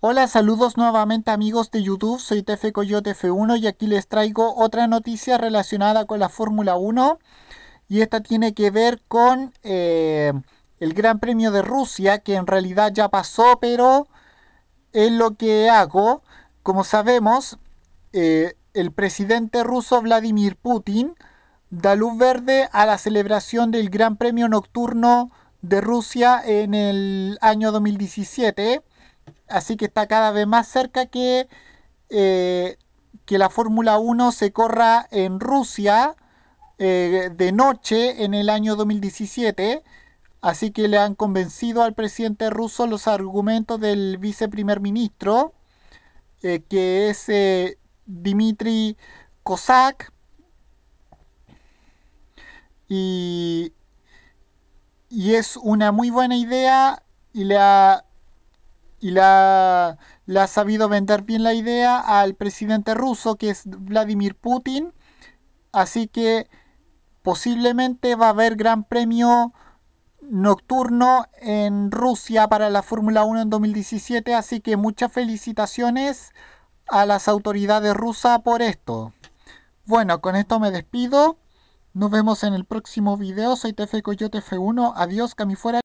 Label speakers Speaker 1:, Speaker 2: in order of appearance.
Speaker 1: Hola, saludos nuevamente amigos de YouTube, soy TF Coyote F1 y aquí les traigo otra noticia relacionada con la Fórmula 1 y esta tiene que ver con eh, el Gran Premio de Rusia que en realidad ya pasó pero es lo que hago, como sabemos eh, el presidente ruso Vladimir Putin da luz verde a la celebración del Gran Premio Nocturno de Rusia en el año 2017 Así que está cada vez más cerca que, eh, que la Fórmula 1 se corra en Rusia eh, de noche en el año 2017. Así que le han convencido al presidente ruso los argumentos del viceprimer ministro, eh, que es Dmitry Kozak. Y, y es una muy buena idea y le ha y la, ha sabido vender bien la idea al presidente ruso que es Vladimir Putin. Así que posiblemente va a haber gran premio nocturno en Rusia para la Fórmula 1 en 2017. Así que muchas felicitaciones a las autoridades rusas por esto. Bueno, con esto me despido. Nos vemos en el próximo video. Soy TF Coyote F1. Adiós, camifuera.